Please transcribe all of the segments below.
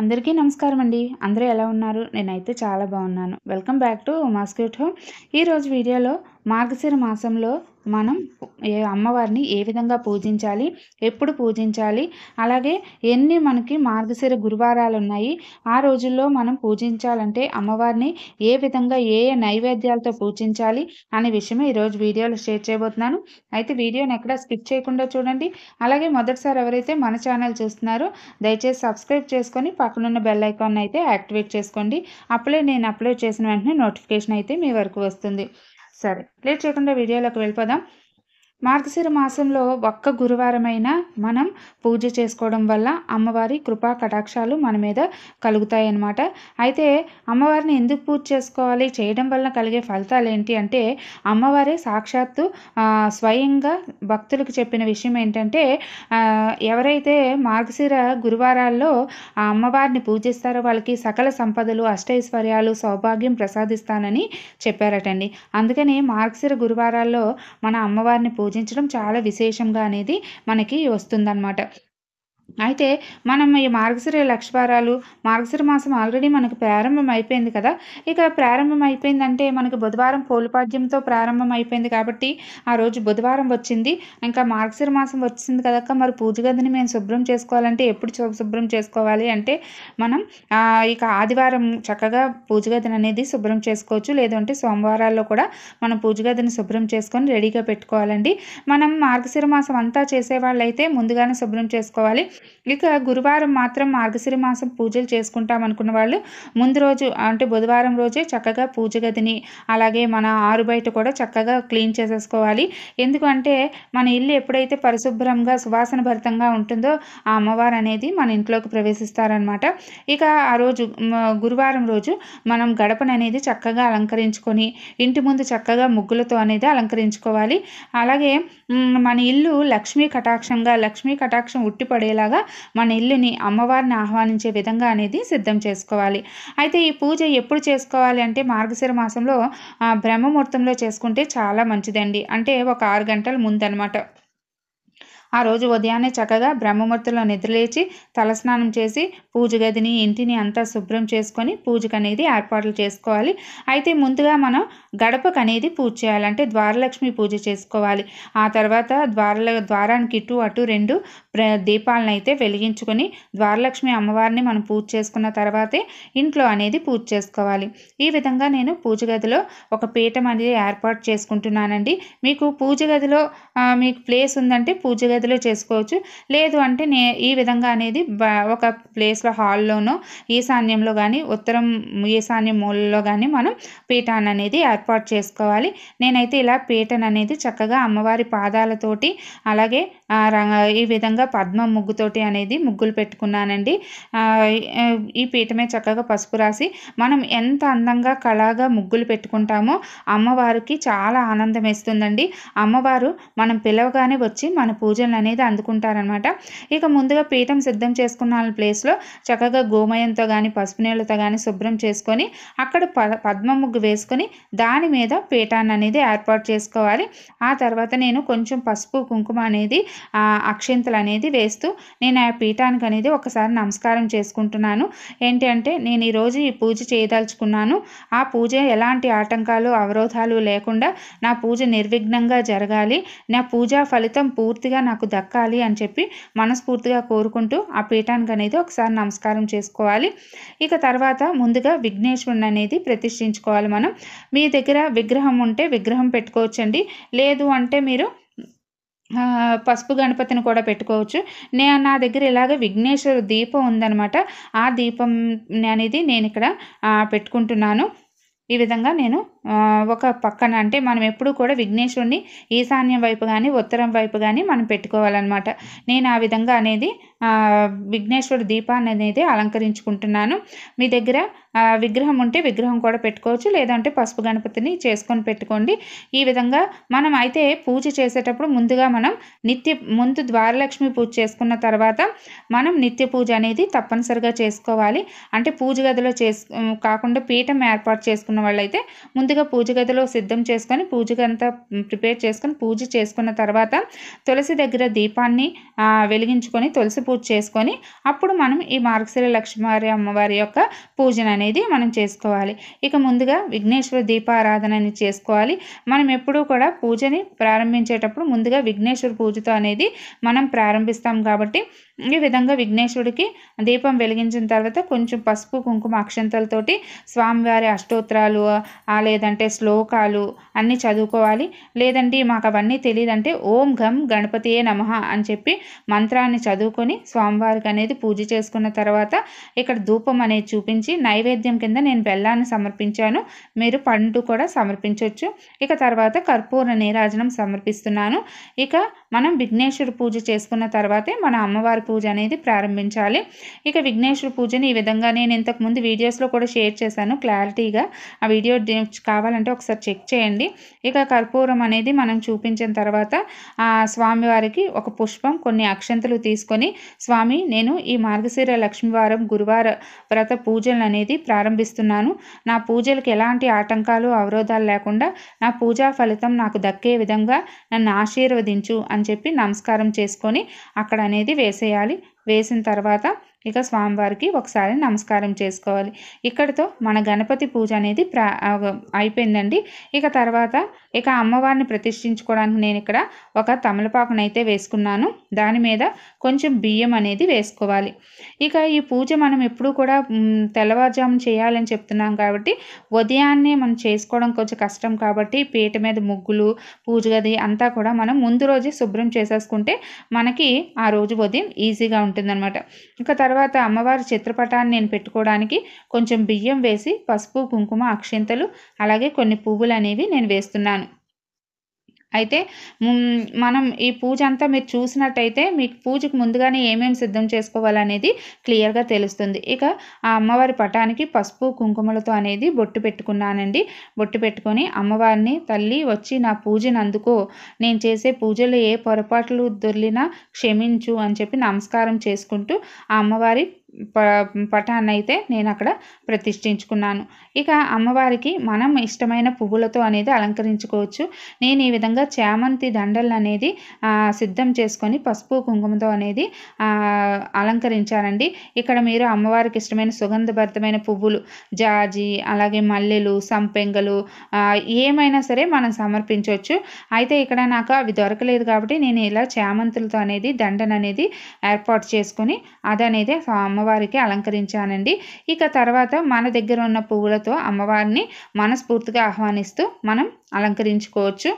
అందరికీ నమస్కారం అండి అందరూ ఎలా ఉన్నారు నేనైతే చాలా బాగున్నాను వెల్కమ్ బ్యాక్ టు మాస్క్యూట్ హోమ్ ఈరోజు వీడియోలో మార్గశిర మాసంలో మనం ఏ అమ్మవారిని ఏ విధంగా పూజించాలి ఎప్పుడు పూజించాలి అలాగే ఎన్ని మనకి మార్గశిర గురువారాలు ఉన్నాయి ఆ రోజుల్లో మనం పూజించాలంటే అమ్మవారిని ఏ విధంగా ఏ ఏ నైవేద్యాలతో పూజించాలి అనే విషయమే ఈరోజు వీడియోలో షేర్ చేయబోతున్నాను అయితే వీడియోని ఎక్కడ స్కిప్ చేయకుండా చూడండి అలాగే మొదటిసారి ఎవరైతే మన ఛానల్ చూస్తున్నారో దయచేసి సబ్స్క్రైబ్ చేసుకొని పక్కనున్న బెల్ ఐకాన్ అయితే యాక్టివేట్ చేసుకోండి అప్పుడే నేను అప్లోడ్ చేసిన వెంటనే నోటిఫికేషన్ అయితే మీ వరకు వస్తుంది సరే లేట్ చేయకుండా వీడియోలోకి వెళ్ళిపోదాం మార్గశిర మాసంలో ఒక్క గురువారమైన మనం పూజ చేసుకోవడం వల్ల అమ్మవారి కృపా కటాక్షాలు మన మీద కలుగుతాయన్నమాట అయితే అమ్మవారిని ఎందుకు పూజ చేసుకోవాలి చేయడం వల్ల కలిగే ఫలితాలు ఏంటి అంటే అమ్మవారే సాక్షాత్తు స్వయంగా భక్తులకు చెప్పిన విషయం ఏంటంటే ఎవరైతే మార్గశిర గురువారాల్లో ఆ అమ్మవారిని పూజిస్తారో వాళ్ళకి సకల సంపదలు అష్టైశ్వర్యాలు సౌభాగ్యం ప్రసాదిస్తానని చెప్పారటండి అందుకని మార్గశిర గురువారాల్లో మన అమ్మవారిని పూజ పూజించడం చాలా విశేషంగా అనేది మనకి వస్తుందన్నమాట అయితే మనం ఈ మార్గశిర లక్షపారాలు మార్గశిర మాసం ఆల్రెడీ మనకు ప్రారంభం అయిపోయింది కదా ఇక ప్రారంభం అయిపోయిందంటే మనకి బుధవారం పోలిపాడ్యంతో ప్రారంభం అయిపోయింది కాబట్టి ఆ రోజు బుధవారం వచ్చింది ఇంకా మార్గశిర మాసం వచ్చింది కదక్క మరి పూజ గదిని మేము శుభ్రం చేసుకోవాలంటే ఎప్పుడు శుభ్రం చేసుకోవాలి అంటే మనం ఇక ఆదివారం చక్కగా పూజ గదిని అనేది శుభ్రం చేసుకోవచ్చు లేదంటే సోమవారాల్లో కూడా మనం పూజ గదిని శుభ్రం చేసుకొని రెడీగా పెట్టుకోవాలండి మనం మార్గశిర మాసం అంతా చేసేవాళ్ళైతే ముందుగానే శుభ్రం చేసుకోవాలి ఇక గురువారం మాత్రం మార్గశిర మాసం పూజలు చేసుకుంటాం అనుకున్న వాళ్ళు ముందు రోజు అంటే బుధవారం రోజే చక్కగా పూజ గదిని అలాగే మన ఆరు బయట కూడా చక్కగా క్లీన్ చేసేసుకోవాలి ఎందుకంటే మన ఇల్లు ఎప్పుడైతే పరిశుభ్రంగా సువాసన భరితంగా ఉంటుందో ఆ అమ్మవారు అనేది మన ఇంట్లోకి ప్రవేశిస్తారనమాట ఇక ఆ రోజు గురువారం రోజు మనం గడపను అనేది చక్కగా అలంకరించుకొని ఇంటి ముందు చక్కగా ముగ్గులతో అనేది అలంకరించుకోవాలి అలాగే మన ఇల్లు లక్ష్మీ కటాక్షంగా లక్ష్మీ కటాక్షం ఉట్టిపడేలా ఉండేలాగా మన ఇల్లుని అమ్మవారిని ఆహ్వానించే విధంగా అనేది సిద్ధం చేసుకోవాలి అయితే ఈ పూజ ఎప్పుడు చేసుకోవాలి అంటే మార్గశిర మాసంలో బ్రహ్మముహూర్తంలో చేసుకుంటే చాలా మంచిదండి అంటే ఒక ఆరు గంటల ముందు అనమాట ఆ రోజు ఉదయాన్నే చక్కగా బ్రహ్మముహూర్తంలో నిద్రలేచి తలస్నానం చేసి పూజ గదిని ఇంటిని అంతా శుభ్రం చేసుకొని పూజకు అనేది ఏర్పాట్లు చేసుకోవాలి అయితే ముందుగా మనం గడపకు అనేది పూజ చేయాలంటే ద్వారలక్ష్మి పూజ చేసుకోవాలి ఆ తర్వాత ద్వార ద్వారానికి ఇటు అటు రెండు దీపాలను అయితే వెలిగించుకొని ద్వారలక్ష్మి అమ్మవారిని మనం పూజ చేసుకున్న తర్వాతే ఇంట్లో అనేది పూజ చేసుకోవాలి ఈ విధంగా నేను పూజ గదిలో ఒక పీఠం అనేది ఏర్పాటు చేసుకుంటున్నానండి మీకు పూజ గదిలో మీకు ప్లేస్ ఉందంటే పూజ గది గదిలో చేసుకోవచ్చు లేదు అంటే నే ఈ విధంగా అనేది ఒక ప్లేస్లో హాల్లోనో ఈశాన్యంలో కానీ ఉత్తరం ఈశాన్య మూలలో కానీ మనం పీఠాన్ని అనేది ఏర్పాటు చేసుకోవాలి నేనైతే ఇలా పీఠన్ అనేది చక్కగా అమ్మవారి పాదాలతోటి అలాగే ఈ విధంగా పద్మ ముగ్గుతోటి అనేది ముగ్గులు పెట్టుకున్నానండి ఈ పీఠమే చక్కగా పసుపు రాసి మనం ఎంత అందంగా కళగా ముగ్గులు పెట్టుకుంటామో అమ్మవారికి చాలా ఆనందం వేస్తుందండి అమ్మవారు మనం పిలవగానే వచ్చి మన పూజలు ఫలితాలను అనేది అందుకుంటారనమాట ఇక ముందుగా పీఠం సిద్ధం చేసుకున్న ప్లేస్లో చక్కగా గోమయంతో కానీ పసుపు నీళ్ళతో కానీ శుభ్రం చేసుకొని అక్కడ ప పద్మ ముగ్గు వేసుకొని దాని మీద పీఠాన్ని అనేది ఏర్పాటు చేసుకోవాలి ఆ తర్వాత నేను కొంచెం పసుపు కుంకుమ అనేది అక్షింతలు అనేది వేస్తూ నేను ఆ పీఠానికి అనేది ఒకసారి నమస్కారం చేసుకుంటున్నాను ఏంటి అంటే నేను ఈరోజు ఈ పూజ చేయదలుచుకున్నాను ఆ పూజ ఎలాంటి ఆటంకాలు అవరోధాలు లేకుండా నా పూజ నిర్విఘ్నంగా జరగాలి నా పూజా ఫలితం పూర్తిగా నాకు మనకు దక్కాలి అని చెప్పి మనస్ఫూర్తిగా కోరుకుంటూ ఆ పీఠానికి అనేది ఒకసారి నమస్కారం చేసుకోవాలి ఇక తర్వాత ముందుగా విఘ్నేశ్వరుని అనేది ప్రతిష్ఠించుకోవాలి మనం మీ దగ్గర విగ్రహం ఉంటే విగ్రహం పెట్టుకోవచ్చండి లేదు అంటే మీరు పసుపు గణపతిని కూడా పెట్టుకోవచ్చు నే నా దగ్గర ఇలాగ విఘ్నేశ్వర దీపం ఉందనమాట ఆ దీపం అనేది నేను ఇక్కడ పెట్టుకుంటున్నాను ఈ విధంగా నేను ఒక పక్కన అంటే మనం ఎప్పుడు కూడా విఘ్నేశ్వరుని ఈశాన్యం వైపు కానీ ఉత్తరం వైపు కానీ మనం పెట్టుకోవాలన్నమాట నేను ఆ విధంగా అనేది విఘ్నేశ్వరుడు దీపాన్ని అనేది అలంకరించుకుంటున్నాను మీ దగ్గర విగ్రహం ఉంటే విగ్రహం కూడా పెట్టుకోవచ్చు లేదంటే పసుపు గణపతిని చేసుకొని పెట్టుకోండి ఈ విధంగా మనం అయితే పూజ చేసేటప్పుడు ముందుగా మనం నిత్య ముందు ద్వారలక్ష్మి పూజ చేసుకున్న తర్వాత మనం నిత్య పూజ అనేది తప్పనిసరిగా చేసుకోవాలి అంటే పూజ గదిలో చేసు కాకుండా పీఠం ఏర్పాటు చేసుకున్న వాళ్ళైతే ముందుగా పూజ గదిలో సిద్ధం చేసుకొని పూజకంతా ప్రిపేర్ చేసుకొని పూజ చేసుకున్న తర్వాత తులసి దగ్గర దీపాన్ని వెలిగించుకొని తులసి పూజ పూజ చేసుకొని అప్పుడు మనం ఈ మార్గశిర లక్ష్మీవారి అమ్మవారి యొక్క పూజన అనేది మనం చేసుకోవాలి ఇక ముందుగా విఘ్నేశ్వర దీపారాధనని చేసుకోవాలి మనం ఎప్పుడూ కూడా పూజని ప్రారంభించేటప్పుడు ముందుగా విఘ్నేశ్వర పూజతో అనేది మనం ప్రారంభిస్తాం కాబట్టి ఈ విధంగా విఘ్నేశ్వరుడికి దీపం వెలిగించిన తర్వాత కొంచెం పసుపు కుంకుమ అక్షంతలతోటి స్వామివారి అష్టోత్తరాలు లేదంటే శ్లోకాలు అన్నీ చదువుకోవాలి లేదంటే మాకు అవన్నీ తెలియదంటే ఓం ఘం గణపతియే నమ అని చెప్పి మంత్రాన్ని చదువుకొని స్వామివారికి అనేది పూజ చేసుకున్న తర్వాత ఇక్కడ ధూపం అనేది చూపించి నైవేద్యం కింద నేను బెల్లాన్ని సమర్పించాను మీరు పండు కూడా సమర్పించవచ్చు ఇక తర్వాత కర్పూర నీరాజనం సమర్పిస్తున్నాను ఇక మనం విఘ్నేశ్వర పూజ చేసుకున్న తర్వాతే మన అమ్మవారి పూజ అనేది ప్రారంభించాలి ఇక విఘ్నేశ్వర పూజని ఈ విధంగా నేను ఇంతకుముందు వీడియోస్లో కూడా షేర్ చేశాను క్లారిటీగా ఆ వీడియో కావాలంటే ఒకసారి చెక్ చేయండి ఇక కర్పూరం అనేది మనం చూపించిన తర్వాత ఆ స్వామివారికి ఒక పుష్పం కొన్ని అక్షంతలు తీసుకొని స్వామి నేను ఈ మార్గశీర లక్ష్మీవారం గురువార వ్రత పూజలు అనేది ప్రారంభిస్తున్నాను నా పూజలకు ఎలాంటి ఆటంకాలు అవరోధాలు లేకుండా నా పూజా ఫలితం నాకు దక్కే విధంగా నన్ను ఆశీర్వదించు అని అని చెప్పి నమస్కారం చేసుకొని అక్కడ అనేది వేసేయాలి వేసిన తర్వాత ఇక స్వామివారికి ఒకసారి నమస్కారం చేసుకోవాలి ఇక్కడితో మన గణపతి పూజ అనేది ప్రా అయిపోయిందండి ఇక తర్వాత ఇక అమ్మవారిని ప్రతిష్ఠించుకోవడానికి నేను ఇక్కడ ఒక తమలపాకునైతే వేసుకున్నాను దాని మీద కొంచెం బియ్యం అనేది వేసుకోవాలి ఇక ఈ పూజ మనం ఎప్పుడూ కూడా తెల్లవారుజామున చేయాలని చెప్తున్నాం కాబట్టి ఉదయాన్నే మనం చేసుకోవడం కొంచెం కష్టం కాబట్టి పీట మీద ముగ్గులు పూజ గది అంతా కూడా మనం ముందు రోజే శుభ్రం చేసేసుకుంటే మనకి ఆ రోజు ఉదయం ఈజీగా ఉంటుందన్నమాట ఇక తర్వాత అమ్మవారి చిత్రపటాన్ని నేను పెట్టుకోవడానికి కొంచెం బియ్యం వేసి పసుపు కుంకుమ అక్షింతలు అలాగే కొన్ని పువ్వులు అనేవి నేను వేస్తున్నాను అయితే మనం ఈ పూజ అంతా మీరు చూసినట్టయితే మీకు పూజకు ముందుగానే ఏమేమి సిద్ధం చేసుకోవాలనేది క్లియర్గా తెలుస్తుంది ఇక ఆ అమ్మవారి పటానికి పసుపు కుంకుమలతో అనేది బొట్టు పెట్టుకున్నానండి బొట్టు పెట్టుకొని అమ్మవారిని తల్లి వచ్చి నా పూజను అందుకో నేను చేసే పూజలు ఏ పొరపాట్లు దొర్లినా క్షమించు అని చెప్పి నమస్కారం చేసుకుంటూ ఆ అమ్మవారి ప పటాన్ని అయితే నేను అక్కడ ప్రతిష్ఠించుకున్నాను ఇక అమ్మవారికి మనం ఇష్టమైన పువ్వులతో అనేది అలంకరించుకోవచ్చు నేను ఈ విధంగా చామంతి దండలు అనేది సిద్ధం చేసుకొని పసుపు కుంకుమతో అనేది అలంకరించానండి ఇక్కడ మీరు అమ్మవారికి ఇష్టమైన సుగంధభరితమైన పువ్వులు జాజి అలాగే మల్లెలు సంపెంగలు ఏమైనా సరే మనం సమర్పించవచ్చు అయితే ఇక్కడ నాకు అవి దొరకలేదు కాబట్టి నేను ఇలా చామంతులతో అనేది దండను అనేది ఏర్పాటు చేసుకొని అదనేది అమ్మవారికి అలంకరించానండి ఇక తర్వాత మన దగ్గర ఉన్న పువ్వులతో పూలతో అమ్మవారిని మనస్ఫూర్తిగా ఆహ్వానిస్తూ మనం అలంకరించుకోవచ్చు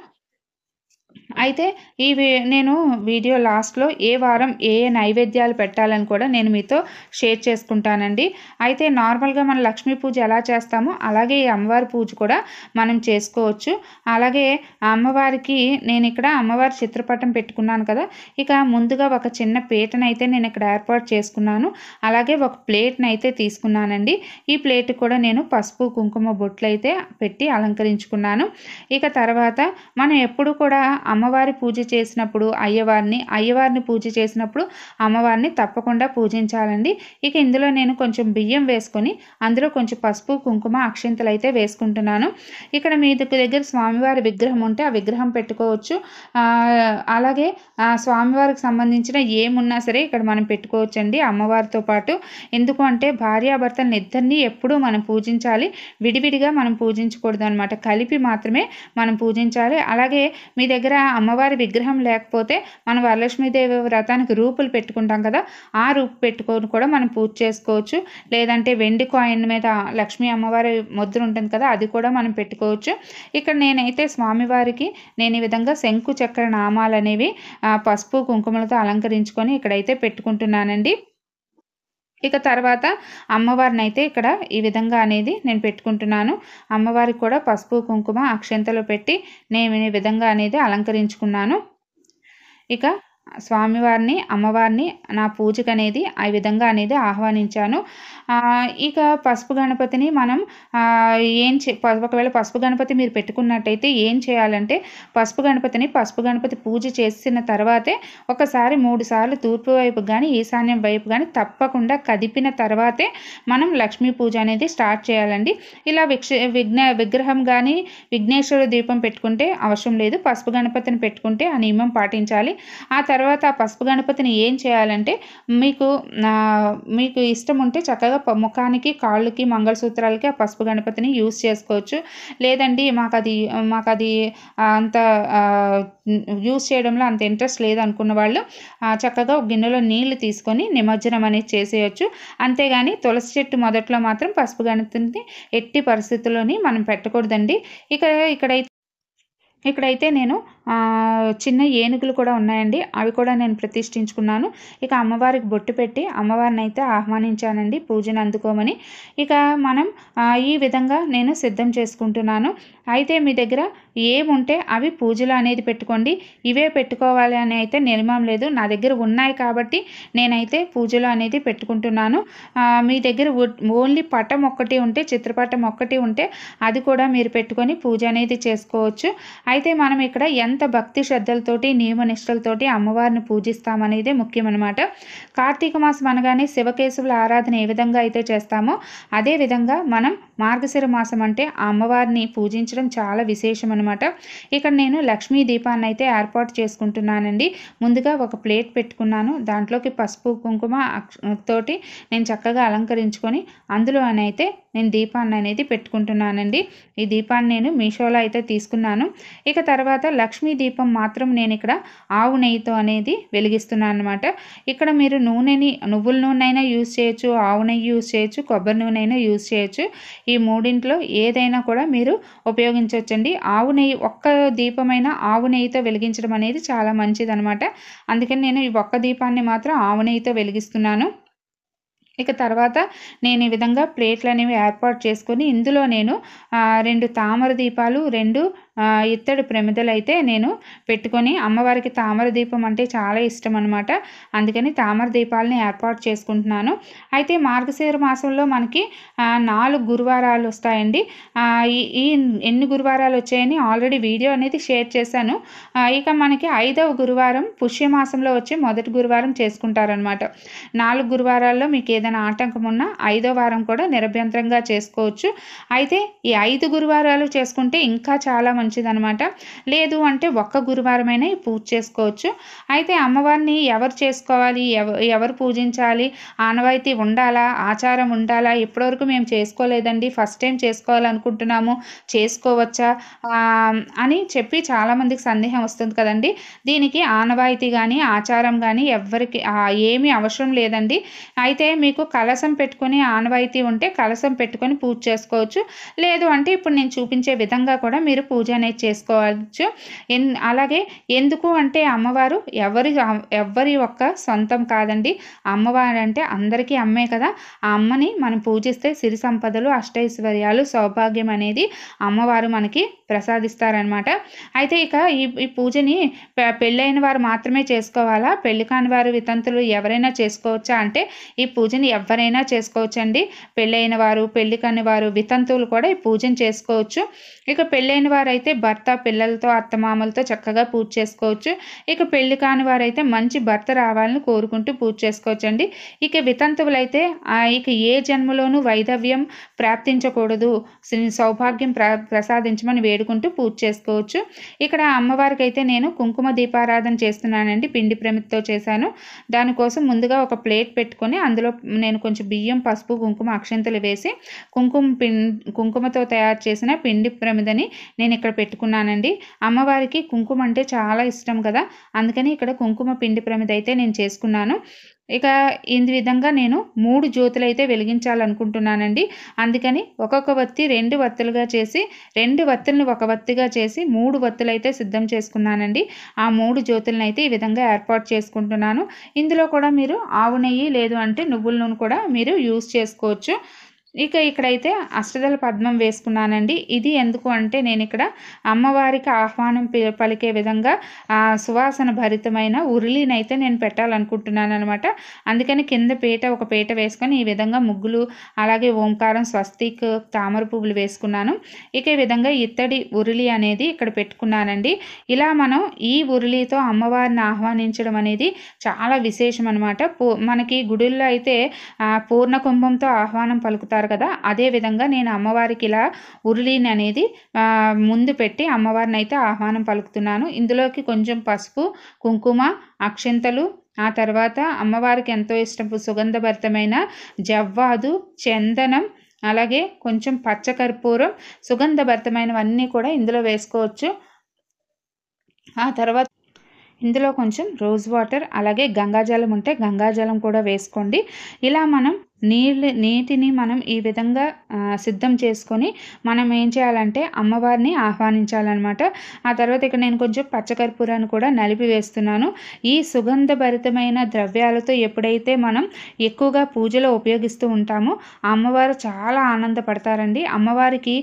అయితే ఈ నేను వీడియో లాస్ట్లో ఏ వారం ఏ ఏ నైవేద్యాలు పెట్టాలని కూడా నేను మీతో షేర్ చేసుకుంటానండి అయితే నార్మల్గా మన లక్ష్మీ పూజ ఎలా చేస్తామో అలాగే ఈ అమ్మవారి పూజ కూడా మనం చేసుకోవచ్చు అలాగే అమ్మవారికి నేను ఇక్కడ అమ్మవారి చిత్రపటం పెట్టుకున్నాను కదా ఇక ముందుగా ఒక చిన్న పీటనైతే నేను ఇక్కడ ఏర్పాటు చేసుకున్నాను అలాగే ఒక ప్లేట్ని అయితే తీసుకున్నానండి ఈ ప్లేట్ కూడా నేను పసుపు కుంకుమ బొట్లు అయితే పెట్టి అలంకరించుకున్నాను ఇక తర్వాత మనం ఎప్పుడు కూడా అమ్మ అమ్మవారి పూజ చేసినప్పుడు అయ్యవారిని అయ్యవారిని పూజ చేసినప్పుడు అమ్మవారిని తప్పకుండా పూజించాలండి ఇక ఇందులో నేను కొంచెం బియ్యం వేసుకొని అందులో కొంచెం పసుపు కుంకుమ అక్షింతలు అయితే వేసుకుంటున్నాను ఇక్కడ మీ దగ్గర స్వామివారి విగ్రహం ఉంటే ఆ విగ్రహం పెట్టుకోవచ్చు అలాగే స్వామివారికి సంబంధించిన ఏమున్నా సరే ఇక్కడ మనం పెట్టుకోవచ్చండి అమ్మవారితో పాటు ఎందుకు అంటే భార్యాభర్తలను ఇద్దరిని ఎప్పుడూ మనం పూజించాలి విడివిడిగా మనం పూజించకూడదు అనమాట కలిపి మాత్రమే మనం పూజించాలి అలాగే మీ దగ్గర అమ్మవారి విగ్రహం లేకపోతే మనం వరలక్ష్మీదేవి వ్రతానికి రూపులు పెట్టుకుంటాం కదా ఆ రూపు పెట్టుకొని కూడా మనం పూజ చేసుకోవచ్చు లేదంటే వెండి కాయిన్ మీద లక్ష్మీ అమ్మవారి ముద్ర ఉంటుంది కదా అది కూడా మనం పెట్టుకోవచ్చు ఇక్కడ నేనైతే స్వామివారికి నేను ఈ విధంగా శంకు చక్ర నామాలు అనేవి పసుపు కుంకుమలతో అలంకరించుకొని ఇక్కడైతే పెట్టుకుంటున్నానండి ఇక తర్వాత అమ్మవారిని అయితే ఇక్కడ ఈ విధంగా అనేది నేను పెట్టుకుంటున్నాను అమ్మవారికి కూడా పసుపు కుంకుమ అక్షంతలు పెట్టి నేను ఈ విధంగా అనేది అలంకరించుకున్నాను ఇక స్వామివారిని అమ్మవారిని నా పూజకు అనేది ఆ విధంగా అనేది ఆహ్వానించాను ఇక పసుపు గణపతిని మనం ఏం చే ఒకవేళ పసుపు గణపతి మీరు పెట్టుకున్నట్టయితే ఏం చేయాలంటే పసుపు గణపతిని పసుపు గణపతి పూజ చేసిన తర్వాతే ఒకసారి మూడు సార్లు తూర్పు వైపు కానీ ఈశాన్యం వైపు కానీ తప్పకుండా కదిపిన తర్వాతే మనం లక్ష్మీ పూజ అనేది స్టార్ట్ చేయాలండి ఇలా విక్ష విఘ్న విగ్రహం కానీ విఘ్నేశ్వర దీపం పెట్టుకుంటే అవసరం లేదు పసుపు గణపతిని పెట్టుకుంటే ఆ నియమం పాటించాలి ఆ తర్వాత ఆ పసుపు గణపతిని ఏం చేయాలంటే మీకు మీకు ఇష్టం ఉంటే చక్కగా ముఖానికి కాళ్ళకి మంగళసూత్రాలకి ఆ పసుపు గణపతిని యూస్ చేసుకోవచ్చు లేదండి మాకు అది మాకు అది అంత యూస్ చేయడంలో అంత ఇంట్రెస్ట్ లేదనుకున్న వాళ్ళు చక్కగా గిన్నెలో నీళ్లు తీసుకొని నిమజ్జనం అనేది చేసేయచ్చు అంతేగాని తులసి చెట్టు మొదట్లో మాత్రం పసుపు గణపతిని ఎట్టి పరిస్థితుల్లోని మనం పెట్టకూడదండి ఇక ఇక్కడైతే ఇక్కడైతే నేను చిన్న ఏనుగులు కూడా ఉన్నాయండి అవి కూడా నేను ప్రతిష్ఠించుకున్నాను ఇక అమ్మవారికి బొట్టు పెట్టి అమ్మవారిని అయితే ఆహ్వానించానండి పూజను అందుకోమని ఇక మనం ఈ విధంగా నేను సిద్ధం చేసుకుంటున్నాను అయితే మీ దగ్గర ఏముంటే అవి పూజలు అనేది పెట్టుకోండి ఇవే పెట్టుకోవాలి అని అయితే నియమం లేదు నా దగ్గర ఉన్నాయి కాబట్టి నేనైతే పూజలు అనేది పెట్టుకుంటున్నాను మీ దగ్గర ఓన్లీ పటం ఒక్కటి ఉంటే చిత్రపటం ఒక్కటి ఉంటే అది కూడా మీరు పెట్టుకొని పూజ అనేది చేసుకోవచ్చు అయితే మనం ఇక్కడ ఎంత భక్తి శ్రద్ధలతోటి నియమనిష్టలతోటి అమ్మవారిని పూజిస్తామనేదే ముఖ్యమన్నమాట కార్తీక మాసం అనగానే శివకేశవుల ఆరాధన ఏ విధంగా అయితే చేస్తామో అదే విధంగా మనం మార్గశిర మాసం అంటే అమ్మవారిని పూజించడం చాలా విశేషం అనమాట అనమాట ఇక్కడ నేను లక్ష్మీ దీపాన్ని అయితే ఏర్పాటు చేసుకుంటున్నానండి ముందుగా ఒక ప్లేట్ పెట్టుకున్నాను దాంట్లోకి పసుపు కుంకుమ తోటి నేను చక్కగా అలంకరించుకొని అందులో అయితే నేను దీపాన్ని అనేది పెట్టుకుంటున్నానండి ఈ దీపాన్ని నేను మీషోలో అయితే తీసుకున్నాను ఇక తర్వాత లక్ష్మీ దీపం మాత్రం నేను ఇక్కడ ఆవు నెయ్యితో అనేది వెలిగిస్తున్నాను అనమాట ఇక్కడ మీరు నూనెని నువ్వుల నూనె అయినా యూజ్ చేయొచ్చు ఆవు నెయ్యి యూజ్ చేయొచ్చు కొబ్బరి నూనె అయినా యూజ్ చేయొచ్చు ఈ మూడింట్లో ఏదైనా కూడా మీరు ఉపయోగించవచ్చండి ఆవు నెయ్యి ఒక్క దీపమైన ఆవు నెయ్యితో వెలిగించడం అనేది చాలా మంచిది అనమాట అందుకని నేను ఈ ఒక్క దీపాన్ని మాత్రం ఆవు నెయ్యితో వెలిగిస్తున్నాను ఇక తర్వాత నేను ఈ విధంగా ప్లేట్లు అనేవి ఏర్పాటు చేసుకొని ఇందులో నేను రెండు తామర దీపాలు రెండు ఇత్తడి ప్రమిదలైతే నేను పెట్టుకొని అమ్మవారికి తామర దీపం అంటే చాలా ఇష్టం అనమాట అందుకని తామర దీపాలని ఏర్పాటు చేసుకుంటున్నాను అయితే మార్గశీర మాసంలో మనకి నాలుగు గురువారాలు వస్తాయండి ఈ ఎన్ని గురువారాలు వచ్చాయని ఆల్రెడీ వీడియో అనేది షేర్ చేశాను ఇక మనకి ఐదవ గురువారం పుష్యమాసంలో వచ్చే మొదటి గురువారం చేసుకుంటారనమాట నాలుగు గురువారాల్లో మీకు ఏదైనా ఆటంకం ఉన్నా ఐదో వారం కూడా నిరభ్యంతరంగా చేసుకోవచ్చు అయితే ఈ ఐదు గురువారాలు చేసుకుంటే ఇంకా చాలా మంచి మంచిదనమాట లేదు అంటే ఒక్క గురువారమైనా పూజ చేసుకోవచ్చు అయితే అమ్మవారిని ఎవరు చేసుకోవాలి ఎవరు పూజించాలి ఆనవాయితీ ఉండాలా ఆచారం ఉండాలా ఇప్పటివరకు మేము చేసుకోలేదండి ఫస్ట్ టైం చేసుకోవాలనుకుంటున్నాము చేసుకోవచ్చా అని చెప్పి చాలామందికి సందేహం వస్తుంది కదండి దీనికి ఆనవాయితీ కానీ ఆచారం కానీ ఎవరికి ఏమీ అవసరం లేదండి అయితే మీకు కలసం పెట్టుకుని ఆనవాయితీ ఉంటే కలసం పెట్టుకొని పూజ చేసుకోవచ్చు లేదు అంటే ఇప్పుడు నేను చూపించే విధంగా కూడా మీరు పూజ అనేది చేసుకోవచ్చు ఎన్ అలాగే ఎందుకు అంటే అమ్మవారు ఎవరి ఎవరి ఒక్క సొంతం కాదండి అమ్మవారు అంటే అందరికీ అమ్మే కదా ఆ అమ్మని మనం పూజిస్తే సిరి సంపదలు అష్టైశ్వర్యాలు సౌభాగ్యం అనేది అమ్మవారు మనకి ప్రసాదిస్తారనమాట అయితే ఇక ఈ ఈ పూజని పెళ్ళైన వారు మాత్రమే చేసుకోవాలా పెళ్లి కాని వారు వితంతులు ఎవరైనా చేసుకోవచ్చా అంటే ఈ పూజని ఎవరైనా చేసుకోవచ్చండి పెళ్ళైన వారు పెళ్లి కాని వారు వితంతువులు కూడా ఈ పూజను చేసుకోవచ్చు ఇక పెళ్ళైన వారు అయితే భర్త పిల్లలతో అత్తమామలతో చక్కగా పూజ చేసుకోవచ్చు ఇక పెళ్లి కాని వారైతే మంచి భర్త రావాలని కోరుకుంటూ పూజ చేసుకోవచ్చండి ఇక వితంతువులైతే ఇక ఏ జన్మలోనూ వైధవ్యం ప్రాప్తించకూడదు సౌభాగ్యం ప్ర ప్రసాదించమని వేడుకుంటూ పూజ చేసుకోవచ్చు ఇక్కడ అమ్మవారికి అయితే నేను కుంకుమ దీపారాధన చేస్తున్నానండి పిండి ప్రమితితో చేశాను దానికోసం ముందుగా ఒక ప్లేట్ పెట్టుకొని అందులో నేను కొంచెం బియ్యం పసుపు కుంకుమ అక్షంతలు వేసి కుంకుమ పిం కుంకుమతో తయారు చేసిన పిండి ప్రమిదని నేను ఇక్కడ పెట్టుకున్నానండి అమ్మవారికి కుంకుమ అంటే చాలా ఇష్టం కదా అందుకని ఇక్కడ కుంకుమ పిండి ప్రమిద అయితే నేను చేసుకున్నాను ఇక ఈ విధంగా నేను మూడు జ్యోతులు అయితే వెలిగించాలనుకుంటున్నానండి అందుకని ఒక్కొక్క వత్తి రెండు వత్తులుగా చేసి రెండు వత్తులను ఒక వత్తిగా చేసి మూడు వత్తులు అయితే సిద్ధం చేసుకున్నానండి ఆ మూడు జ్యోతులను అయితే ఈ విధంగా ఏర్పాటు చేసుకుంటున్నాను ఇందులో కూడా మీరు ఆవు నెయ్యి లేదు అంటే నువ్వుల నూనె కూడా మీరు యూస్ చేసుకోవచ్చు ఇక ఇక్కడైతే అష్టదళ పద్మం వేసుకున్నానండి ఇది ఎందుకు అంటే నేను ఇక్కడ అమ్మవారికి ఆహ్వానం పలికే విధంగా సువాసన భరితమైన ఉరులినైతే నేను పెట్టాలనుకుంటున్నాను అనమాట అందుకని కింద పీట ఒక పీట వేసుకొని ఈ విధంగా ముగ్గులు అలాగే ఓంకారం స్వస్తిక్ తామర పువ్వులు వేసుకున్నాను ఇక ఈ విధంగా ఇత్తడి ఉరిలి అనేది ఇక్కడ పెట్టుకున్నానండి ఇలా మనం ఈ ఉరిలితో అమ్మవారిని ఆహ్వానించడం అనేది చాలా విశేషం అనమాట మనకి గుడుల్లో అయితే పూర్ణ కుంభంతో ఆహ్వానం పలుకుతారు చేస్తారు కదా అదే విధంగా నేను అమ్మవారికి ఇలా ఉరులీని అనేది ముందు పెట్టి అమ్మవారిని అయితే ఆహ్వానం పలుకుతున్నాను ఇందులోకి కొంచెం పసుపు కుంకుమ అక్షింతలు ఆ తర్వాత అమ్మవారికి ఎంతో ఇష్టం సుగంధభరితమైన జవ్వాదు చందనం అలాగే కొంచెం పచ్చకర్పూరం సుగంధభరితమైనవన్నీ కూడా ఇందులో వేసుకోవచ్చు ఆ తర్వాత ఇందులో కొంచెం రోజ్ వాటర్ అలాగే గంగాజలం ఉంటే గంగాజలం కూడా వేసుకోండి ఇలా మనం నీళ్ళు నీటిని మనం ఈ విధంగా సిద్ధం చేసుకొని మనం ఏం చేయాలంటే అమ్మవారిని ఆహ్వానించాలన్నమాట ఆ తర్వాత ఇక్కడ నేను కొంచెం పచ్చకర్పూరాన్ని కూడా నలిపి వేస్తున్నాను ఈ సుగంధ భరితమైన ద్రవ్యాలతో ఎప్పుడైతే మనం ఎక్కువగా పూజలో ఉపయోగిస్తూ ఉంటామో అమ్మవారు చాలా ఆనందపడతారండి అమ్మవారికి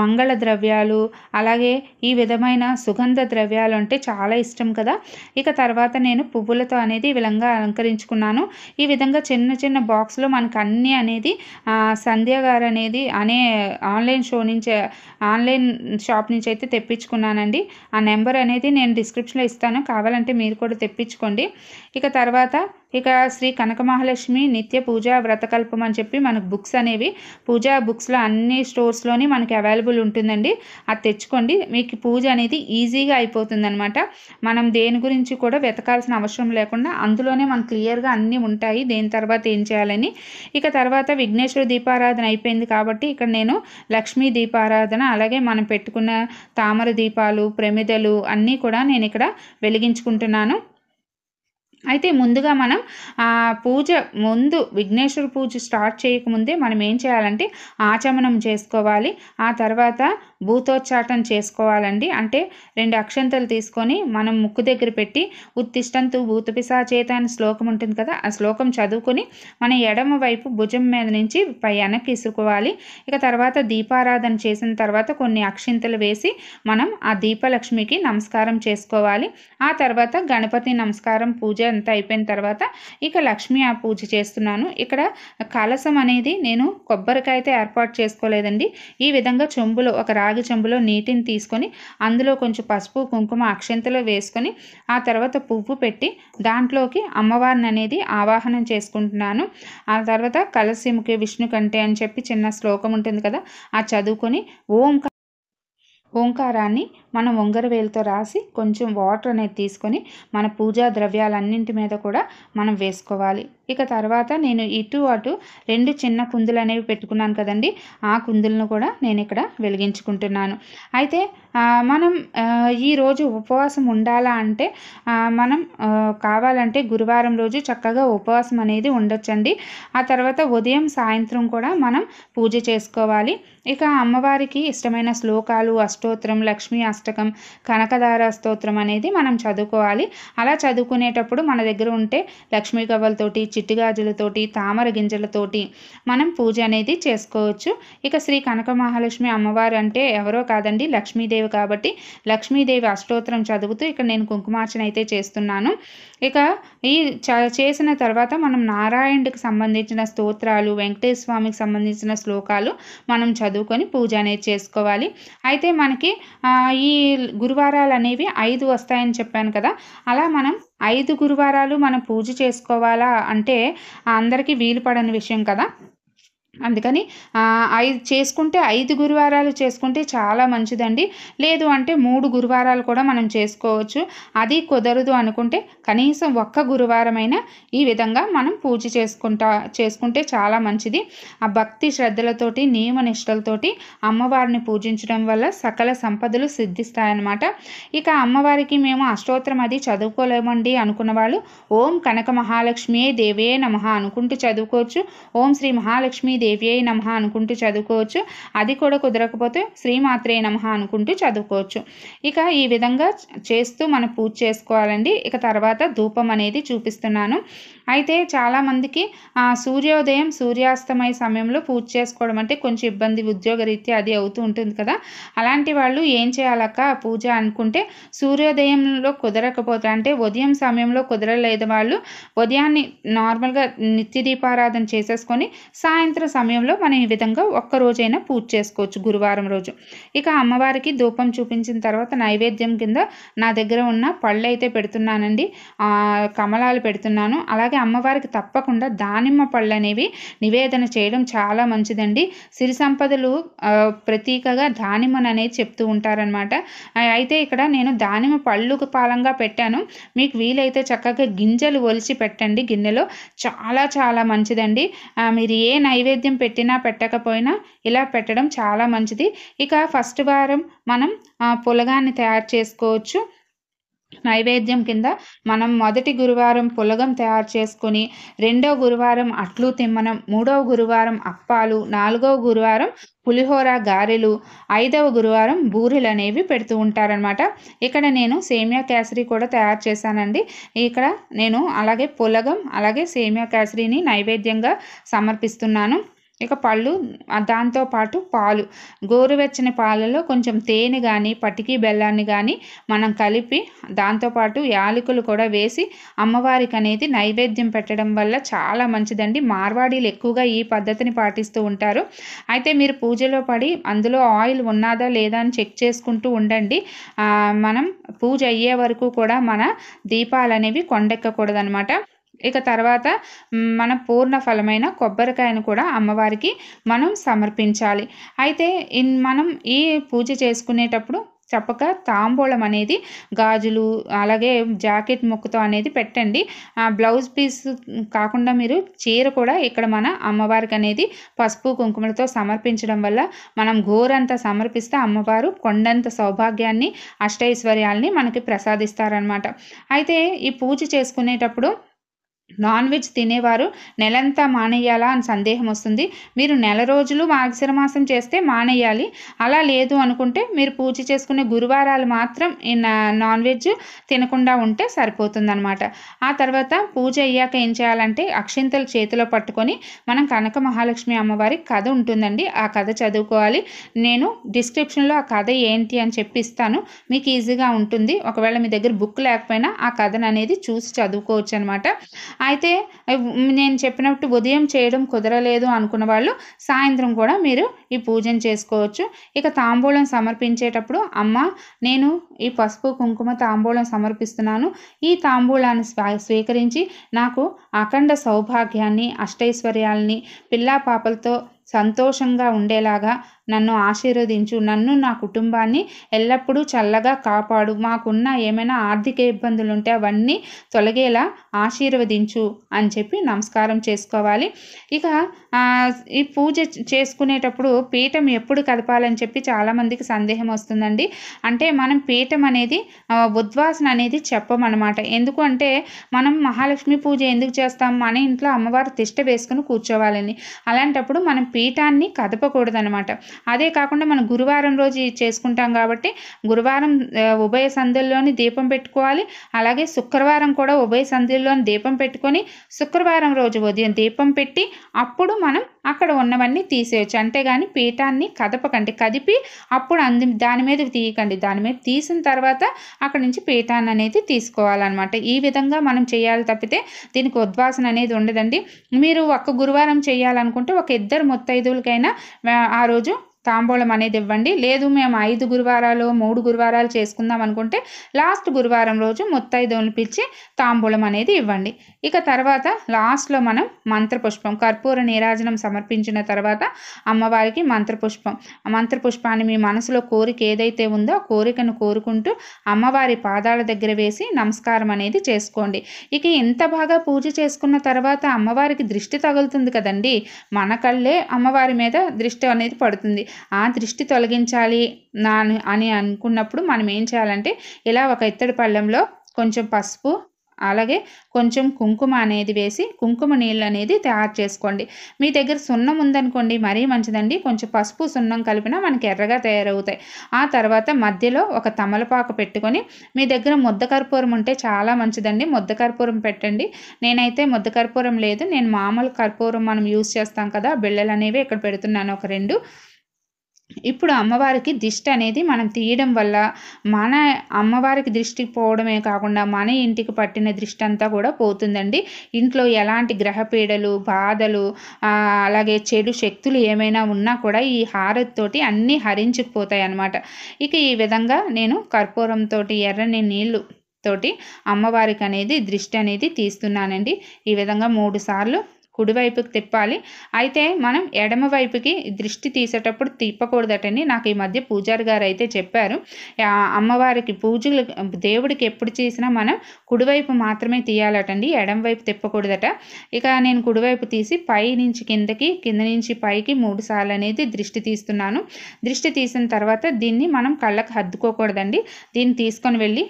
మంగళ ద్రవ్యాలు అలాగే ఈ విధమైన సుగంధ ద్రవ్యాలు అంటే చాలా ఇష్టం కదా ఇక తర్వాత నేను పువ్వులతో అనేది విధంగా అలంకరించుకున్నాను ఈ విధంగా చిన్న చిన్న బాక్స్లో మనకు అన్నీ అనేది సంధ్య గారు అనేది అనే ఆన్లైన్ షో నుంచి ఆన్లైన్ షాప్ నుంచి అయితే తెప్పించుకున్నానండి ఆ నెంబర్ అనేది నేను డిస్క్రిప్షన్లో ఇస్తాను కావాలంటే మీరు కూడా తెప్పించుకోండి ఇక తర్వాత ఇక శ్రీ కనకమహాలక్ష్మి నిత్య పూజా వ్రతకల్పం అని చెప్పి మనకు బుక్స్ అనేవి పూజా బుక్స్లో అన్ని స్టోర్స్లోని మనకి అవైలబుల్ ఉంటుందండి అది తెచ్చుకోండి మీకు పూజ అనేది ఈజీగా అయిపోతుందనమాట మనం దేని గురించి కూడా వెతకాల్సిన అవసరం లేకుండా అందులోనే మనకు క్లియర్గా అన్నీ ఉంటాయి దేని తర్వాత ఏం చేయాలని ఇక తర్వాత విఘ్నేశ్వర దీపారాధన అయిపోయింది కాబట్టి ఇక్కడ నేను లక్ష్మీ దీపారాధన అలాగే మనం పెట్టుకున్న తామర దీపాలు ప్రమిదలు అన్నీ కూడా నేను ఇక్కడ వెలిగించుకుంటున్నాను అయితే ముందుగా మనం పూజ ముందు విఘ్నేశ్వర పూజ స్టార్ట్ చేయకముందే మనం ఏం చేయాలంటే ఆచమనం చేసుకోవాలి ఆ తర్వాత భూతోచ్చాటం చేసుకోవాలండి అంటే రెండు అక్షంతలు తీసుకొని మనం ముక్కు దగ్గర పెట్టి ఉత్తిష్టంతు భూతపిశాచేత అనే శ్లోకం ఉంటుంది కదా ఆ శ్లోకం చదువుకొని మన ఎడమ వైపు భుజం మీద నుంచి పై వెనక్కి ఇసుకోవాలి ఇక తర్వాత దీపారాధన చేసిన తర్వాత కొన్ని అక్షింతలు వేసి మనం ఆ దీపలక్ష్మికి నమస్కారం చేసుకోవాలి ఆ తర్వాత గణపతి నమస్కారం పూజ అంతా అయిపోయిన తర్వాత ఇక లక్ష్మీ ఆ పూజ చేస్తున్నాను ఇక్కడ కలసం అనేది నేను కొబ్బరికాయ అయితే ఏర్పాటు చేసుకోలేదండి ఈ విధంగా చెంబులో ఒక రాగి చెంబులో నీటిని తీసుకొని అందులో కొంచెం పసుపు కుంకుమ అక్షంతలో వేసుకొని ఆ తర్వాత పువ్వు పెట్టి దాంట్లోకి అమ్మవారిని అనేది ఆవాహనం చేసుకుంటున్నాను ఆ తర్వాత కలసిముఖి విష్ణు కంటే అని చెప్పి చిన్న శ్లోకం ఉంటుంది కదా ఆ చదువుకొని ఓం ఓంకారాన్ని మనం ఉంగరవేలుతో రాసి కొంచెం వాటర్ అనేది తీసుకొని మన పూజా ద్రవ్యాలన్నింటి మీద కూడా మనం వేసుకోవాలి ఇక తర్వాత నేను ఇటు అటు రెండు చిన్న కుందులు అనేవి పెట్టుకున్నాను కదండి ఆ కుందులను కూడా నేను ఇక్కడ వెలిగించుకుంటున్నాను అయితే మనం ఈరోజు ఉపవాసం ఉండాలా అంటే మనం కావాలంటే గురువారం రోజు చక్కగా ఉపవాసం అనేది ఉండొచ్చండి ఆ తర్వాత ఉదయం సాయంత్రం కూడా మనం పూజ చేసుకోవాలి ఇక అమ్మవారికి ఇష్టమైన శ్లోకాలు అష్టోత్తరం లక్ష్మీ అష్టకం కనకదార స్తోత్రం అనేది మనం చదువుకోవాలి అలా చదువుకునేటప్పుడు మన దగ్గర ఉంటే లక్ష్మీ కవ్వలతోటి చిట్టిగాజులతోటి తామర గింజలతోటి మనం పూజ అనేది చేసుకోవచ్చు ఇక శ్రీ కనక మహాలక్ష్మి అమ్మవారు అంటే ఎవరో కాదండి లక్ష్మీదేవి కాబట్టి లక్ష్మీదేవి అష్టోత్తరం చదువుతూ ఇక్కడ నేను కుంకుమార్చన అయితే చేస్తున్నాను ఇక ఈ చేసిన తర్వాత మనం నారాయణుడికి సంబంధించిన స్తోత్రాలు వెంకటేశ్వర స్వామికి సంబంధించిన శ్లోకాలు మనం చదువుకొని పూజ అనేది చేసుకోవాలి అయితే మనకి ఈ గురువారాలు అనేవి ఐదు వస్తాయని చెప్పాను కదా అలా మనం ఐదు గురువారాలు మనం పూజ చేసుకోవాలా అంటే అందరికీ వీలు పడని విషయం కదా అందుకని ఐదు చేసుకుంటే ఐదు గురువారాలు చేసుకుంటే చాలా మంచిదండి లేదు అంటే మూడు గురువారాలు కూడా మనం చేసుకోవచ్చు అది కుదరదు అనుకుంటే కనీసం ఒక్క గురువారమైనా ఈ విధంగా మనం పూజ చేసుకుంటా చేసుకుంటే చాలా మంచిది ఆ భక్తి శ్రద్ధలతోటి నియమ నిష్టలతోటి అమ్మవారిని పూజించడం వల్ల సకల సంపదలు సిద్ధిస్తాయన్నమాట ఇక అమ్మవారికి మేము అష్టోత్తరం అది చదువుకోలేమండి అనుకున్న వాళ్ళు ఓం కనక మహాలక్ష్మి దేవే నమ అనుకుంటూ చదువుకోవచ్చు ఓం శ్రీ మహాలక్ష్మి దేవ్యై నమ అనుకుంటూ చదువుకోవచ్చు అది కూడా కుదరకపోతే శ్రీమాత్రే నమ అనుకుంటూ చదువుకోవచ్చు ఇక ఈ విధంగా చేస్తూ మనం పూజ చేసుకోవాలండి ఇక తర్వాత ధూపం అనేది చూపిస్తున్నాను అయితే చాలామందికి సూర్యోదయం సూర్యాస్తమయ సమయంలో పూజ చేసుకోవడం అంటే కొంచెం ఇబ్బంది ఉద్యోగరీత్యా అది అవుతూ ఉంటుంది కదా అలాంటి వాళ్ళు ఏం చేయాలక్క పూజ అనుకుంటే సూర్యోదయంలో కుదరకపోతే అంటే ఉదయం సమయంలో కుదరలేదు వాళ్ళు ఉదయాన్ని నార్మల్గా నిత్య దీపారాధన చేసేసుకొని సాయంత్రం సమయంలో మనం ఈ విధంగా ఒక్క రోజైనా పూజ చేసుకోవచ్చు గురువారం రోజు ఇక అమ్మవారికి ధూపం చూపించిన తర్వాత నైవేద్యం కింద నా దగ్గర ఉన్న పళ్ళు అయితే పెడుతున్నానండి కమలాలు పెడుతున్నాను అలాగే అమ్మవారికి తప్పకుండా దానిమ్మ పళ్ళు అనేవి నివేదన చేయడం చాలా మంచిదండి సిరి సంపదలు ప్రతీకగా దానిమ్మను అనేది చెప్తూ ఉంటారనమాట అయితే ఇక్కడ నేను దానిమ్మ పళ్ళుకు పాలంగా పెట్టాను మీకు వీలైతే చక్కగా గింజలు ఒలిచి పెట్టండి గిన్నెలో చాలా చాలా మంచిదండి మీరు ఏ నైవేద్యం నైవేద్యం పెట్టినా పెట్టకపోయినా ఇలా పెట్టడం చాలా మంచిది ఇక ఫస్ట్ వారం మనం పులగాన్ని తయారు చేసుకోవచ్చు నైవేద్యం కింద మనం మొదటి గురువారం పులగం తయారు చేసుకొని రెండో గురువారం అట్లు తిమ్మనం మూడవ గురువారం అప్పాలు నాలుగవ గురువారం పులిహోర గారెలు ఐదవ గురువారం బూరెలు అనేవి పెడుతూ ఉంటారనమాట ఇక్కడ నేను సేమియా కేసరి కూడా తయారు చేశానండి ఇక్కడ నేను అలాగే పులగం అలాగే సేమియా కేసరిని నైవేద్యంగా సమర్పిస్తున్నాను ఇక పళ్ళు దాంతోపాటు పాలు గోరువెచ్చని పాలలో కొంచెం తేనె కానీ పటికీ బెల్లాన్ని కానీ మనం కలిపి దాంతోపాటు యాలకులు కూడా వేసి అమ్మవారికి అనేది నైవేద్యం పెట్టడం వల్ల చాలా మంచిదండి మార్వాడీలు ఎక్కువగా ఈ పద్ధతిని పాటిస్తూ ఉంటారు అయితే మీరు పూజలో పడి అందులో ఆయిల్ ఉన్నాదా లేదా అని చెక్ చేసుకుంటూ ఉండండి మనం పూజ అయ్యే వరకు కూడా మన దీపాలు అనేవి కొండెక్కకూడదనమాట ఇక తర్వాత మన పూర్ణ ఫలమైన కొబ్బరికాయను కూడా అమ్మవారికి మనం సమర్పించాలి అయితే ఇన్ మనం ఈ పూజ చేసుకునేటప్పుడు చెప్పక తాంబూలం అనేది గాజులు అలాగే జాకెట్ ముక్కతో అనేది పెట్టండి ఆ బ్లౌజ్ పీస్ కాకుండా మీరు చీర కూడా ఇక్కడ మన అమ్మవారికి అనేది పసుపు కుంకుమలతో సమర్పించడం వల్ల మనం గోరంతా సమర్పిస్తే అమ్మవారు కొండంత సౌభాగ్యాన్ని అష్టైశ్వర్యాల్ని మనకి ప్రసాదిస్తారనమాట అయితే ఈ పూజ చేసుకునేటప్పుడు నాన్ వెజ్ తినేవారు నెలంతా మానేయాలా అని సందేహం వస్తుంది మీరు నెల రోజులు మాఘశరమాసం చేస్తే మానేయాలి అలా లేదు అనుకుంటే మీరు పూజ చేసుకునే గురువారాలు మాత్రం నాన్ వెజ్ తినకుండా ఉంటే సరిపోతుందనమాట ఆ తర్వాత పూజ అయ్యాక ఏం చేయాలంటే అక్షింతలు చేతిలో పట్టుకొని మనం కనక మహాలక్ష్మి అమ్మవారి కథ ఉంటుందండి ఆ కథ చదువుకోవాలి నేను డిస్క్రిప్షన్లో ఆ కథ ఏంటి అని చెప్పి మీకు ఈజీగా ఉంటుంది ఒకవేళ మీ దగ్గర బుక్ లేకపోయినా ఆ కథను అనేది చూసి చదువుకోవచ్చు అనమాట అయితే నేను చెప్పినట్టు ఉదయం చేయడం కుదరలేదు అనుకున్న వాళ్ళు సాయంత్రం కూడా మీరు ఈ పూజను చేసుకోవచ్చు ఇక తాంబూలం సమర్పించేటప్పుడు అమ్మ నేను ఈ పసుపు కుంకుమ తాంబూలం సమర్పిస్తున్నాను ఈ తాంబూలాన్ని స్వీకరించి నాకు అఖండ సౌభాగ్యాన్ని అష్టైశ్వర్యాలని పిల్లా పాపలతో సంతోషంగా ఉండేలాగా నన్ను ఆశీర్వదించు నన్ను నా కుటుంబాన్ని ఎల్లప్పుడూ చల్లగా కాపాడు మాకున్న ఏమైనా ఆర్థిక ఇబ్బందులు ఉంటే అవన్నీ తొలగేలా ఆశీర్వదించు అని చెప్పి నమస్కారం చేసుకోవాలి ఇక ఈ పూజ చేసుకునేటప్పుడు పీఠం ఎప్పుడు కదపాలని చెప్పి చాలామందికి సందేహం వస్తుందండి అంటే మనం పీఠం అనేది ఉద్వాసన అనేది చెప్పమన్నమాట ఎందుకు అంటే మనం మహాలక్ష్మి పూజ ఎందుకు చేస్తాం మన ఇంట్లో అమ్మవారు తిష్ట వేసుకుని కూర్చోవాలని అలాంటప్పుడు మనం పీఠాన్ని కదపకూడదనమాట అదే కాకుండా మనం గురువారం రోజు చేసుకుంటాం కాబట్టి గురువారం ఉభయ సంధ్యల్లోని దీపం పెట్టుకోవాలి అలాగే శుక్రవారం కూడా ఉభయ సంధ్యల్లోని దీపం పెట్టుకొని శుక్రవారం రోజు ఉదయం దీపం పెట్టి అప్పుడు మనం అక్కడ ఉన్నవన్నీ తీసేయచ్చు అంతేగాని పీఠాన్ని కదపకండి కదిపి అప్పుడు అంది దాని మీద తీయకండి దాని మీద తీసిన తర్వాత అక్కడ నుంచి పీఠాన్ని అనేది తీసుకోవాలన్నమాట ఈ విధంగా మనం చేయాలి తప్పితే దీనికి ఉద్వాసన అనేది ఉండదండి మీరు ఒక్క గురువారం చేయాలనుకుంటే ఒక ఇద్దరు ముత్తైదువులకైనా ఆ రోజు తాంబూలం అనేది ఇవ్వండి లేదు మేము ఐదు గురువారాలు మూడు గురువారాలు చేసుకుందాం అనుకుంటే లాస్ట్ గురువారం రోజు ముత్తైదులు పిలిచి తాంబూలం అనేది ఇవ్వండి ఇక తర్వాత లాస్ట్లో మనం మంత్రపుష్పం కర్పూర నీరాజనం సమర్పించిన తర్వాత అమ్మవారికి మంత్రపుష్పం మంత్రపుష్పాన్ని మీ మనసులో కోరిక ఏదైతే ఉందో ఆ కోరికను కోరుకుంటూ అమ్మవారి పాదాల దగ్గర వేసి నమస్కారం అనేది చేసుకోండి ఇక ఇంత బాగా పూజ చేసుకున్న తర్వాత అమ్మవారికి దృష్టి తగులుతుంది కదండి మన కళ్ళే అమ్మవారి మీద దృష్టి అనేది పడుతుంది ఆ దృష్టి తొలగించాలి నా అని అనుకున్నప్పుడు మనం ఏం చేయాలంటే ఇలా ఒక ఇత్తడి పళ్ళెంలో కొంచెం పసుపు అలాగే కొంచెం కుంకుమ అనేది వేసి కుంకుమ నీళ్ళు అనేది తయారు చేసుకోండి మీ దగ్గర సున్నం ఉందనుకోండి మరీ మంచిదండి కొంచెం పసుపు సున్నం కలిపినా మనకి ఎర్రగా తయారవుతాయి ఆ తర్వాత మధ్యలో ఒక తమలపాకు పెట్టుకొని మీ దగ్గర ముద్ద కర్పూరం ఉంటే చాలా మంచిదండి ముద్ద కర్పూరం పెట్టండి నేనైతే ముద్ద కర్పూరం లేదు నేను మామూలు కర్పూరం మనం యూస్ చేస్తాం కదా బిళ్ళలు అనేవి ఇక్కడ పెడుతున్నాను ఒక రెండు ఇప్పుడు అమ్మవారికి దిష్టి అనేది మనం తీయడం వల్ల మన అమ్మవారికి దృష్టికి పోవడమే కాకుండా మన ఇంటికి పట్టిన దృష్టి అంతా కూడా పోతుందండి ఇంట్లో ఎలాంటి గ్రహపీడలు బాధలు అలాగే చెడు శక్తులు ఏమైనా ఉన్నా కూడా ఈ హారతితోటి అన్నీ హరించుకుపోతాయి అన్నమాట ఇక ఈ విధంగా నేను కర్పూరంతో ఎర్రని నీళ్లు తోటి అమ్మవారికి అనేది దృష్టి అనేది తీస్తున్నానండి ఈ విధంగా మూడు సార్లు కుడివైపుకి తిప్పాలి అయితే మనం ఎడమ వైపుకి దృష్టి తీసేటప్పుడు తిప్పకూడదటని నాకు ఈ మధ్య పూజారి గారు అయితే చెప్పారు అమ్మవారికి పూజలు దేవుడికి ఎప్పుడు చేసినా మనం కుడివైపు మాత్రమే తీయాలటండి ఎడమ వైపు తిప్పకూడదట ఇక నేను కుడివైపు తీసి పై నుంచి కిందకి కింద నుంచి పైకి మూడు సార్లు అనేది దృష్టి తీస్తున్నాను దృష్టి తీసిన తర్వాత దీన్ని మనం కళ్ళకు హద్దుకోకూడదండి దీన్ని తీసుకొని వెళ్ళి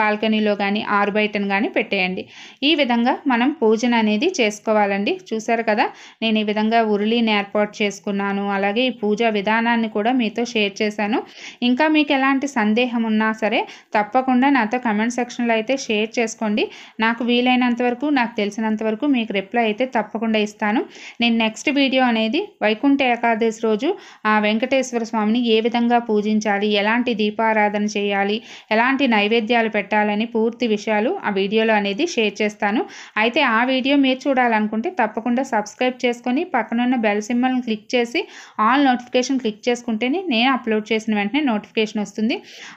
బాల్కనీలో కానీ ఆరు బయటను కానీ పెట్టేయండి ఈ విధంగా మనం పూజన అనేది చేసుకోవాలండి చూశారు కదా నేను ఈ విధంగా ఉరుళిని ఏర్పాటు చేసుకున్నాను అలాగే ఈ పూజా విధానాన్ని కూడా మీతో షేర్ చేశాను ఇంకా మీకు ఎలాంటి సందేహం ఉన్నా సరే తప్పకుండా నాతో కమెంట్ సెక్షన్లో అయితే షేర్ చేసుకోండి నాకు వీలైనంత వరకు నాకు తెలిసినంత వరకు మీకు రిప్లై అయితే తప్పకుండా ఇస్తాను నేను నెక్స్ట్ వీడియో అనేది వైకుంఠ ఏకాదశి రోజు ఆ వెంకటేశ్వర స్వామిని ఏ విధంగా పూజించాలి ఎలాంటి దీపారాధన చేయాలి ఎలాంటి నైవేద్యాలు పెట్టాలని పూర్తి విషయాలు ఆ వీడియోలో అనేది షేర్ చేస్తాను అయితే ఆ వీడియో మీరు చూడాలనుకుంటే తప్పకుండా తప్పకుండా సబ్స్క్రైబ్ చేసుకొని పక్కనున్న బెల్ సింబల్ని క్లిక్ చేసి ఆల్ నోటిఫికేషన్ క్లిక్ చేసుకుంటేనే నేను అప్లోడ్ చేసిన వెంటనే నోటిఫికేషన్ వస్తుంది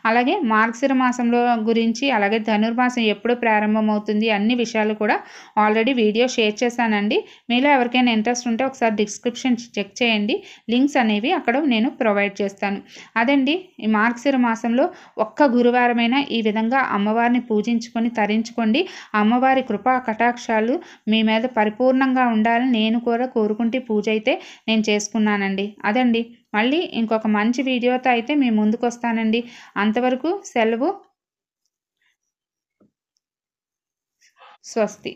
అలాగే మార్గశిర మాసంలో గురించి అలాగే ధనుర్మాసం ఎప్పుడు ప్రారంభమవుతుంది అన్ని విషయాలు కూడా ఆల్రెడీ వీడియో షేర్ చేశానండి మీలో ఎవరికైనా ఇంట్రెస్ట్ ఉంటే ఒకసారి డిస్క్రిప్షన్ చెక్ చేయండి లింక్స్ అనేవి అక్కడ నేను ప్రొవైడ్ చేస్తాను అదండి ఈ మార్గశిర మాసంలో ఒక్క గురువారమైనా ఈ విధంగా అమ్మవారిని పూజించుకొని తరించుకోండి అమ్మవారి కృపా కటాక్షాలు మీ మీద పరిపూర్ణంగా ఉండాలని నేను కూడా కోరుకుంటే పూజ అయితే నేను చేసుకున్నానండి అదండి మళ్ళీ ఇంకొక మంచి వీడియోతో అయితే మీ ముందుకు వస్తానండి అంతవరకు సెలవు స్వస్తి